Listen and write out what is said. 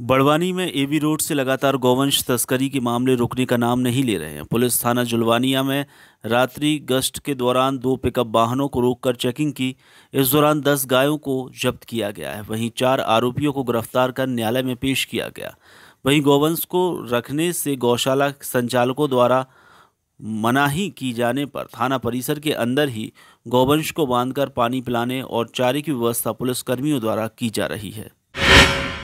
बड़वानी में AB road से लगातार गौवंश तस्करी के मामले रुकने का नाम नहीं ले रहे हैं पुलिस थाना जुलवानिया में रात्रि गश्त के दौरान दो पिकअप वाहनों को रोककर चेकिंग की इस दौरान दस गायों को जब्त किया गया है वहीं चार आरोपियों को गिरफ्तार कर न्यायालय में पेश किया गया वहीं गौवंश को रखने से गौशाला संचालकों द्वारा मनाही की जाने पर थाना परिसर के अंदर ही गौवंश को बांधकर पानी पिलाने और चारे की व्यवस्था पुलिसकर्मियों द्वारा की जा रही है